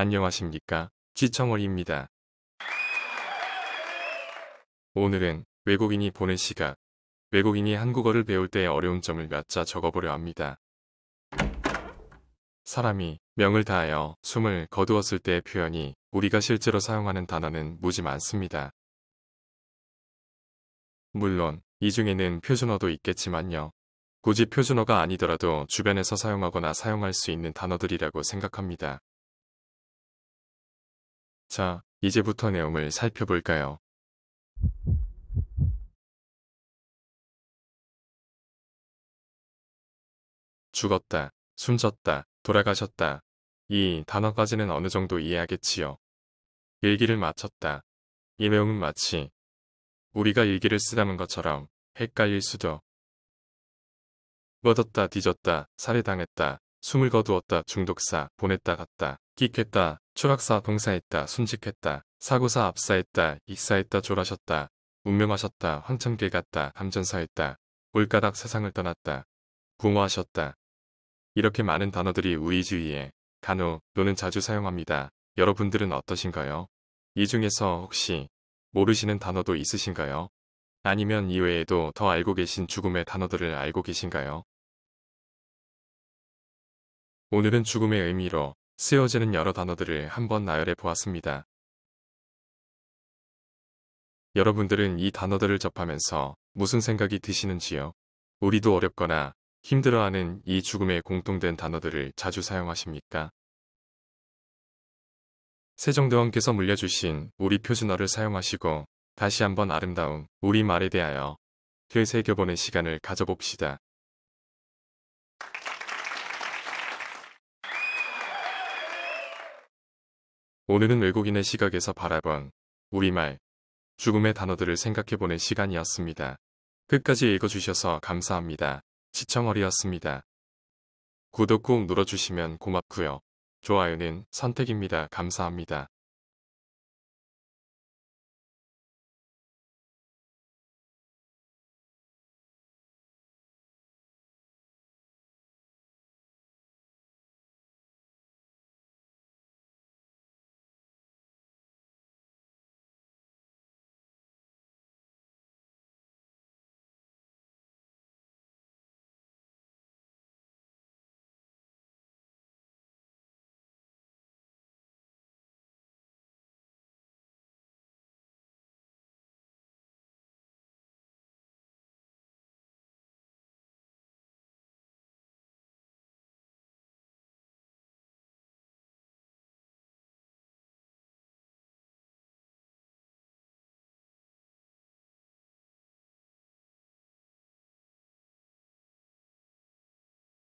안녕하십니까 시청월입니다. 오늘은 외국인이 보는 시각 외국인이 한국어를 배울 때의 어려운 점을 몇 자 적어보려 합니다. 사람이 명을 다하여 숨을 거두었을 때의 표현이 우리가 실제로 사용하는 단어는 무지 많습니다. 물론 이 중에는 표준어도 있겠지만요. 굳이 표준어가 아니더라도 주변에서 사용하거나 사용할 수 있는 단어들이라고 생각합니다. 자, 이제부터 내용을 살펴볼까요? 죽었다, 숨졌다, 돌아가셨다. 이 단어까지는 어느 정도 이해하겠지요. 일기를 마쳤다. 이 내용은 마치 우리가 일기를 쓰라는 것처럼 헷갈릴 수도 얻었다 뒤졌다 살해당했다 숨을 거두었다 중독사 보냈다 갔다 끽했다 초락사봉사했다 순직했다 사고사 압사했다 익사했다 졸하셨다 운명하셨다 황천길 갔다 감전사했다 올가닥 세상을 떠났다 부모하셨다 이렇게 많은 단어들이 우리주위에 간혹 또는 자주 사용합니다. 여러분들은 어떠신가요? 이 중에서 혹시 모르시는 단어도 있으신가요? 아니면 이외에도 더 알고 계신 죽음의 단어들을 알고 계신가요? 오늘은 죽음의 의미로 쓰여지는 여러 단어들을 한번 나열해 보았습니다. 여러분들은 이 단어들을 접하면서 무슨 생각이 드시는지요? 우리도 어렵거나 힘들어하는 이 죽음에 공통된 단어들을 자주 사용하십니까? 세종대왕께서 물려주신 우리 표준어를 사용하시고 다시 한번 아름다운 우리말에 대하여 되새겨보는 시간을 가져봅시다. 오늘은 외국인의 시각에서 바라본 우리말, 죽음의 단어들을 생각해보는 시간이었습니다. 끝까지 읽어주셔서 감사합니다. 시청어리였습니다. 구독 꾹 눌러주시면 고맙구요 좋아요는 선택입니다. 감사합니다.